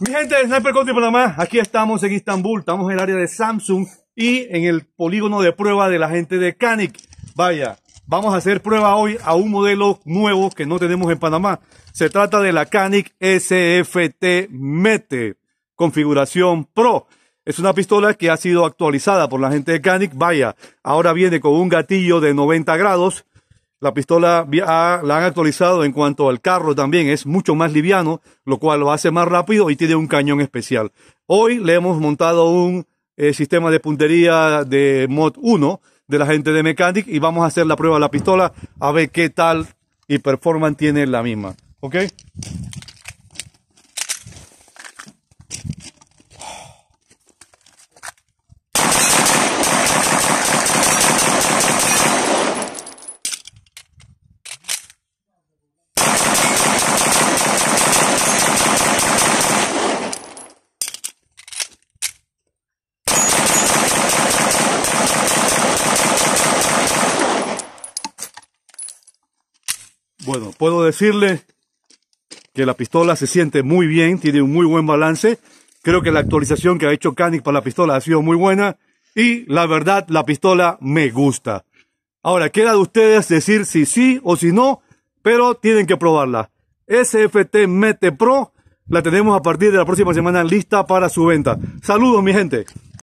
Mi gente de Sniper Country Panamá, aquí estamos en Istambul, estamos en el área de Samsung y en el polígono de prueba de la gente de Canic. Vaya, vamos a hacer prueba hoy a un modelo nuevo que no tenemos en Panamá. Se trata de la Canic SFT Mete, configuración Pro. Es una pistola que ha sido actualizada por la gente de Canic. Vaya, ahora viene con un gatillo de 90 grados, la pistola la han actualizado en cuanto al carro también, es mucho más liviano, lo cual lo hace más rápido y tiene un cañón especial. Hoy le hemos montado un eh, sistema de puntería de Mod 1 de la gente de Mechanic y vamos a hacer la prueba de la pistola a ver qué tal y performance tiene la misma. ¿Ok? Bueno, puedo decirle que la pistola se siente muy bien, tiene un muy buen balance. Creo que la actualización que ha hecho Canic para la pistola ha sido muy buena. Y la verdad, la pistola me gusta. Ahora, queda de ustedes decir si sí o si no, pero tienen que probarla. SFT Mete Pro la tenemos a partir de la próxima semana lista para su venta. Saludos, mi gente.